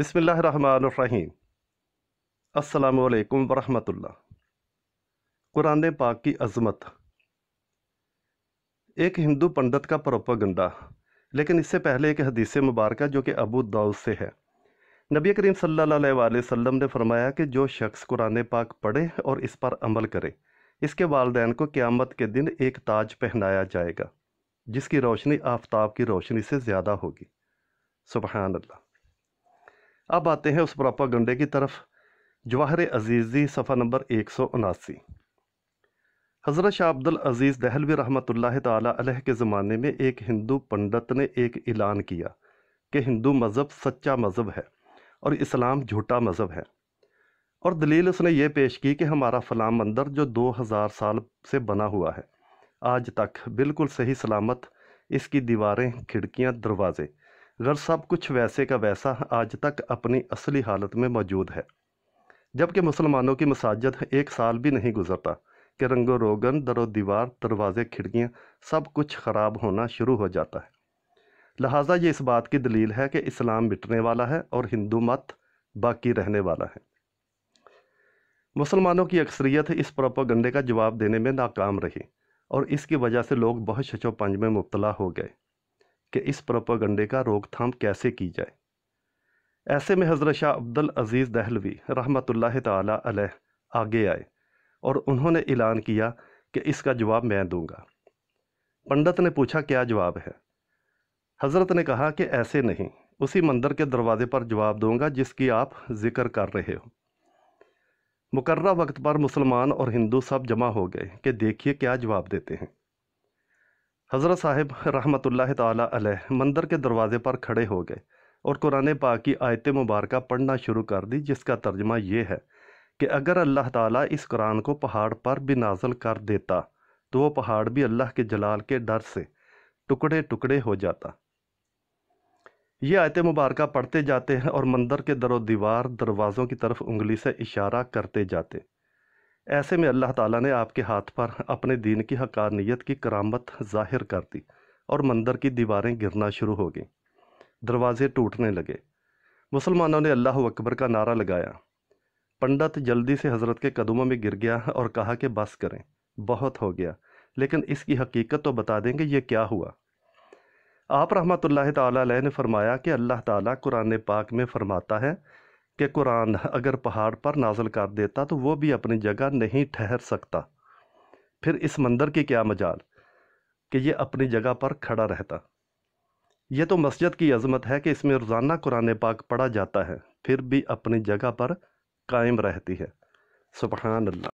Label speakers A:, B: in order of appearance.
A: बसमीम अल्लाम वरहमतुल्ला कुरान पाक की अजमत एक हिंदू पंडित का प्रोपागंडा लेकिन इससे पहले एक हदीस मुबारक जो कि अबू दाऊद से है नबी करीम सल्लल्लाहु अलैहि वसल्लम ने फरमाया कि जो शख्स कुरान पाक पढ़े और इस पर अमल करे इसके वालदेन को क़्यामत के दिन एक ताज पहनाया जाएगा जिसकी रोशनी आफ्ताब की रोशनी से ज़्यादा होगी सुबहानल्ला अब आते हैं उस गंडे की तरफ जवाहर अजीज़ी सफ़ा नंबर एक सौ उनासी हज़रत शाह अब्दुल अज़ीज़ दहलवी रहमत अलैह के ज़माने में एक हिंदू पंडित ने एक ऐलान किया कि हिंदू मज़हब सच्चा मज़हब है और इस्लाम झूठा मज़हब है और दलील उसने ये पेश की कि हमारा फ़लाम मंदिर जो दो हज़ार साल से बना हुआ है आज तक बिल्कुल सही सलामत इसकी दीवारें खिड़कियां दरवाज़े अगर सब कुछ वैसे का वैसा आज तक अपनी असली हालत में मौजूद है जबकि मुसलमानों की मसाजद एक साल भी नहीं गुजरता कि रंगो रोगन दरो दीवार दरवाज़े खिड़कियाँ सब कुछ ख़राब होना शुरू हो जाता है लिहाजा ये इस बात की दलील है कि इस्लाम मिटने वाला है और हिंदू मत बाकी रहने वाला है मुसलमानों की अक्सरियत इस प्रोपोगंडे का जवाब देने में नाकाम रही और इसकी वजह से लोग बहुत शचोपंज में मुबतला हो गए कि इस प्रोपागंडे का रोकथाम कैसे की जाए ऐसे में हज़रत शाह अब्दुल अज़ीज़ दहलवी रहमतुल्लाह ताला अलैह आगे आए और उन्होंने ऐलान किया कि इसका जवाब मैं दूंगा पंडित ने पूछा क्या जवाब है हज़रत ने कहा कि ऐसे नहीं उसी मंदिर के दरवाज़े पर जवाब दूंगा जिसकी आप जिक्र कर रहे हो मुकर्रा वक्त पर मुसलमान और हिंदू सब जमा हो गए कि देखिए क्या जवाब देते हैं हज़रत साहिब रहमत ला मंदिर के दरवाज़े पर खड़े हो गए और कुरान पाक की आयत मुबारक पढ़ना शुरू कर दी जिसका तर्जमा ये है कि अगर अल्लाह ताला इस कुरान को पहाड़ पर भी नाजल कर देता तो वो पहाड़ भी अल्लाह के जलाल के डर से टुकड़े टुकड़े हो जाता ये आयत मुबारक पढ़ते जाते हैं और मंदिर के दरो दीवार दरवाज़ों की तरफ उंगली से इशारा करते जाते ऐसे में अल्लाह ताला ने आपके हाथ पर अपने दीन की हकानियत की करामत जाहिर कर दी और मंदिर की दीवारें गिरना शुरू हो गईं दरवाजे टूटने लगे मुसलमानों ने अल्लाह अकबर का नारा लगाया पंडित जल्दी से हज़रत के कदमों में गिर गया और कहा कि बस करें बहुत हो गया लेकिन इसकी हकीकत तो बता देंगे ये क्या हुआ आप रहमत ला ने फरमाया कि अल्लाह ताला कुरान पाक में फ़रमाता है कि कुरान अगर पहाड़ पर नाजल कर देता तो वह भी अपनी जगह नहीं ठहर सकता फिर इस मंदिर की क्या मजाल कि ये अपनी जगह पर खड़ा रहता यह तो मस्जिद की अजमत है कि इसमें रोज़ाना कुरान पाक पढ़ा जाता है फिर भी अपनी जगह पर कायम रहती है सुबहान अल्लाह